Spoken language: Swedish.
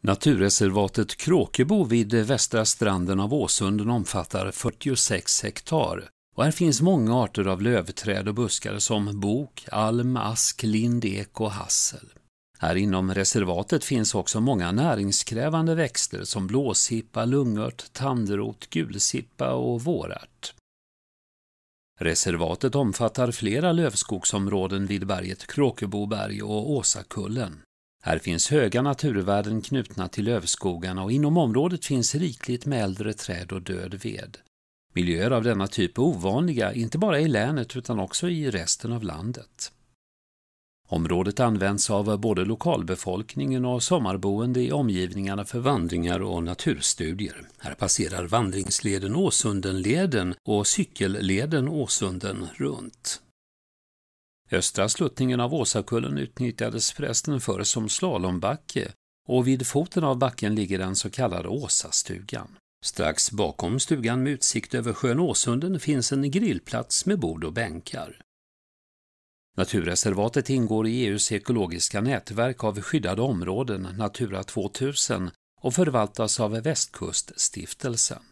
Naturreservatet Kråkebo vid västra stranden av Åsunden omfattar 46 hektar och här finns många arter av lövträd och buskar som bok, alm, ask, lind, ek och hassel. Här inom reservatet finns också många näringskrävande växter som blåsippa, lungört, tandrot, gulsippa och vårärt. Reservatet omfattar flera lövskogsområden vid berget Kråkeboberg och Åsakullen. Här finns höga naturvärden knutna till lövskogarna och inom området finns rikligt med äldre träd och död ved. Miljöer av denna typ är ovanliga, inte bara i länet utan också i resten av landet. Området används av både lokalbefolkningen och sommarboende i omgivningarna för vandringar och naturstudier. Här passerar vandringsleden Åsundenleden och cykelleden Åsunden runt. Östra sluttningen av Åsakullen utnyttjades förresten förr som slalombacke och vid foten av backen ligger den så kallade Åsastugan. Strax bakom stugan med utsikt över sjön Åsunden finns en grillplats med bord och bänkar. Naturreservatet ingår i EUs ekologiska nätverk av skyddade områden, Natura 2000, och förvaltas av Västkuststiftelsen.